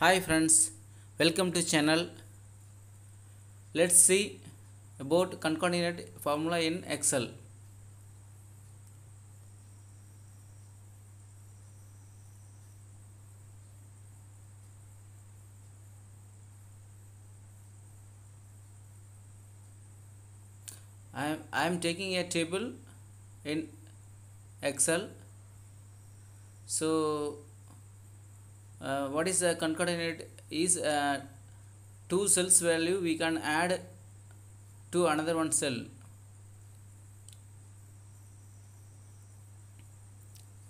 hi friends welcome to channel let's see about concatenate formula in excel I am, I am taking a table in excel so uh, what is the concatenate is uh, two cells value we can add to another one cell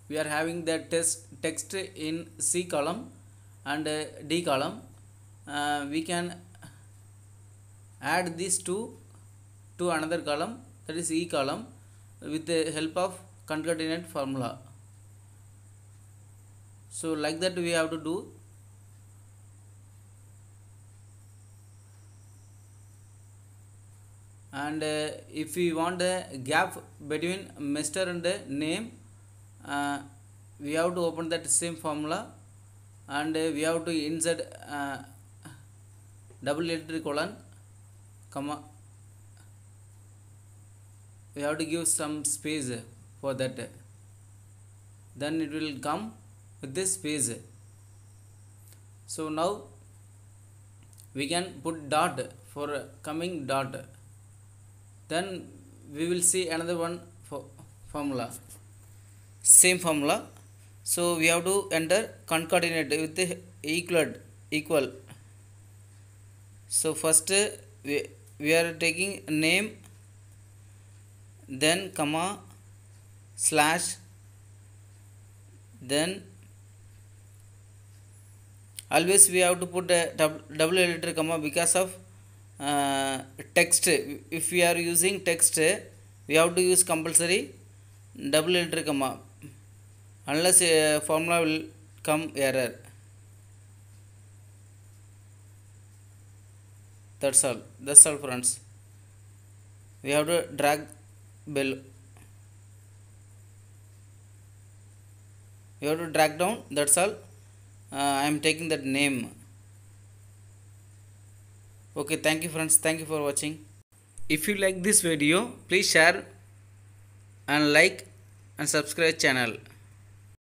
we are having the test text in C column and uh, D column uh, we can add these two to another column that is E column with the help of concatenate formula so like that we have to do and uh, if we want a gap between master and name uh, we have to open that same formula and uh, we have to insert uh, double entry colon comma we have to give some space for that then it will come this phase. so now we can put dot for coming dot then we will see another one for formula same formula so we have to enter concatenate with the equal equal so first we, we are taking name then comma slash then always we have to put a double letter comma because of uh, text if we are using text we have to use compulsory double letter comma unless formula will come error that's all that's all friends we have to drag below you have to drag down that's all uh, I am taking that name okay thank you friends thank you for watching if you like this video please share and like and subscribe channel